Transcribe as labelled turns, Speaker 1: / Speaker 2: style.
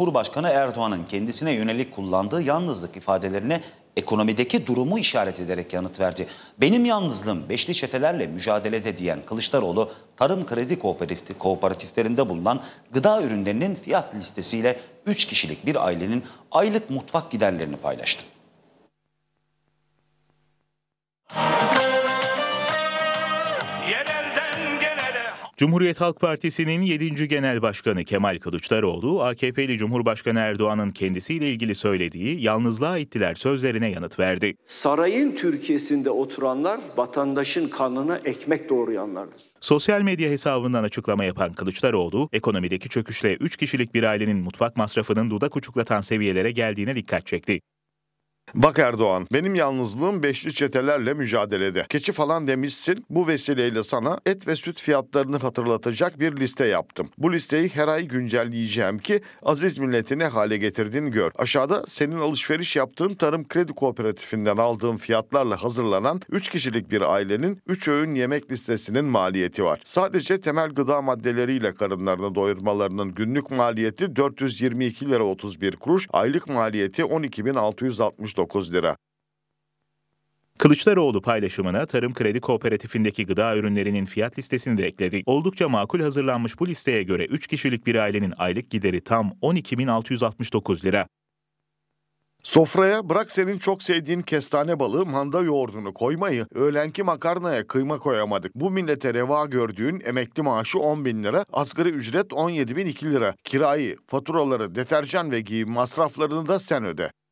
Speaker 1: Cumhurbaşkanı Erdoğan'ın kendisine yönelik kullandığı yalnızlık ifadelerine ekonomideki durumu işaret ederek yanıt verdi. Benim yalnızlığım beşli çetelerle mücadelede diyen Kılıçdaroğlu, tarım kredi kooperatiflerinde bulunan gıda ürünlerinin fiyat listesiyle 3 kişilik bir ailenin aylık mutfak giderlerini paylaştı.
Speaker 2: Cumhuriyet Halk Partisi'nin 7. Genel Başkanı Kemal Kılıçdaroğlu, AKP'li Cumhurbaşkanı Erdoğan'ın kendisiyle ilgili söylediği yalnızlığa ittiler sözlerine yanıt verdi.
Speaker 1: Sarayın Türkiye'sinde oturanlar vatandaşın kanına ekmek doğrayanlardır.
Speaker 2: Sosyal medya hesabından açıklama yapan Kılıçdaroğlu, ekonomideki çöküşle 3 kişilik bir ailenin mutfak masrafının dudak uçuklatan seviyelere geldiğine dikkat çekti.
Speaker 3: Bak Erdoğan, benim yalnızlığım beşli çetelerle mücadelede. Keçi falan demişsin, bu vesileyle sana et ve süt fiyatlarını hatırlatacak bir liste yaptım. Bu listeyi her ay güncelleyeceğim ki aziz milletine hale getirdin gör. Aşağıda senin alışveriş yaptığın tarım kredi kooperatifinden aldığım fiyatlarla hazırlanan 3 kişilik bir ailenin 3 öğün yemek listesinin maliyeti var. Sadece temel gıda maddeleriyle karınlarını doyurmalarının günlük maliyeti 422 lira 31 kuruş, aylık maliyeti 12.660 69 lira.
Speaker 2: Kılıçdaroğlu paylaşımına Tarım Kredi Kooperatifindeki gıda ürünlerinin fiyat listesini de ekledi. Oldukça makul hazırlanmış bu listeye göre 3 kişilik bir ailenin aylık gideri tam 12.669 lira. Sofraya bırak senin çok sevdiğin kestane
Speaker 3: balığı manda yoğurdunu koymayı, öğlenki makarnaya kıyma koyamadık. Bu millete reva gördüğün emekli maaşı 10 bin lira, asgari ücret 17 bin 2 lira. Kirayı, faturaları, deterjan ve giyim masraflarını da sen öde.